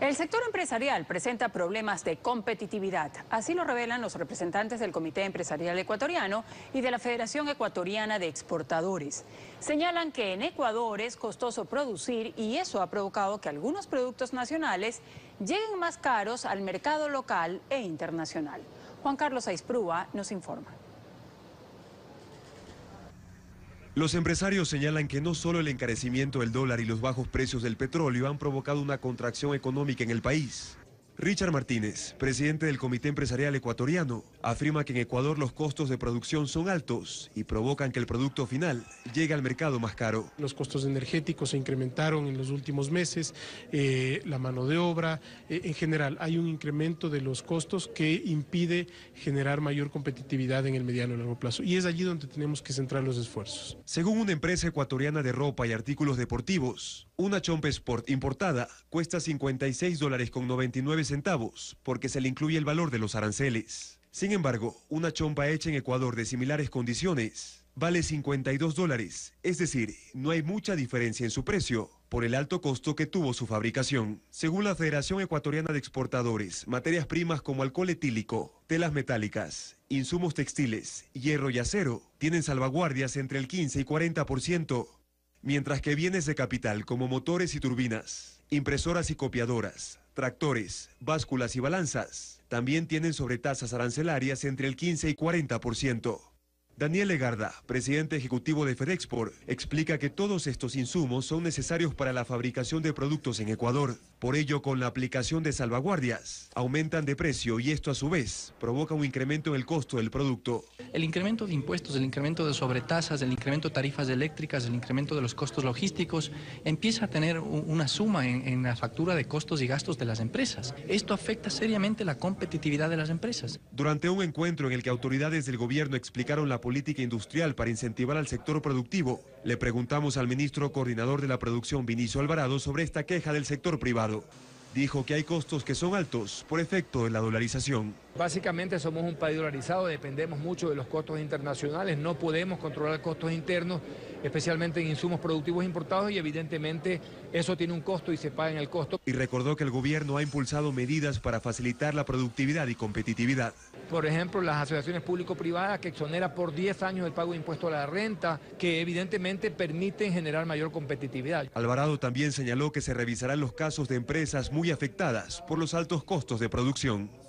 El sector empresarial presenta problemas de competitividad. Así lo revelan los representantes del Comité Empresarial Ecuatoriano y de la Federación Ecuatoriana de Exportadores. Señalan que en Ecuador es costoso producir y eso ha provocado que algunos productos nacionales lleguen más caros al mercado local e internacional. Juan Carlos Aisprúa nos informa. Los empresarios señalan que no solo el encarecimiento del dólar y los bajos precios del petróleo han provocado una contracción económica en el país, Richard Martínez, presidente del Comité Empresarial Ecuatoriano, afirma que en Ecuador los costos de producción son altos y provocan que el producto final llegue al mercado más caro. Los costos energéticos se incrementaron en los últimos meses, eh, la mano de obra, eh, en general hay un incremento de los costos que impide generar mayor competitividad en el mediano y largo plazo. Y es allí donde tenemos que centrar los esfuerzos. Según una empresa ecuatoriana de ropa y artículos deportivos, una chompa Sport importada cuesta 56 dólares con 99 centavos porque se le incluye el valor de los aranceles. Sin embargo, una chompa hecha en Ecuador de similares condiciones vale 52 dólares, es decir, no hay mucha diferencia en su precio por el alto costo que tuvo su fabricación. Según la Federación Ecuatoriana de Exportadores, materias primas como alcohol etílico, telas metálicas, insumos textiles, hierro y acero tienen salvaguardias entre el 15 y 40% mientras que bienes de capital como motores y turbinas, impresoras y copiadoras, tractores, básculas y balanzas también tienen sobretasas arancelarias entre el 15 y 40%. Daniel Legarda, presidente ejecutivo de FedExport, explica que todos estos insumos son necesarios para la fabricación de productos en Ecuador. Por ello, con la aplicación de salvaguardias, aumentan de precio y esto a su vez provoca un incremento en el costo del producto. El incremento de impuestos, el incremento de sobretasas, el incremento de tarifas eléctricas, el incremento de los costos logísticos, empieza a tener una suma en, en la factura de costos y gastos de las empresas. Esto afecta seriamente la competitividad de las empresas. Durante un encuentro en el que autoridades del gobierno explicaron la política industrial para incentivar al sector productivo, le preguntamos al ministro coordinador de la producción, Vinicio Alvarado, sobre esta queja del sector privado. Dijo que hay costos que son altos por efecto de la dolarización. Básicamente somos un país dolarizado, dependemos mucho de los costos internacionales, no podemos controlar costos internos especialmente en insumos productivos importados y evidentemente eso tiene un costo y se paga en el costo. Y recordó que el gobierno ha impulsado medidas para facilitar la productividad y competitividad. Por ejemplo, las asociaciones público-privadas que exoneran por 10 años el pago de impuesto a la renta, que evidentemente permiten generar mayor competitividad. Alvarado también señaló que se revisarán los casos de empresas muy afectadas por los altos costos de producción.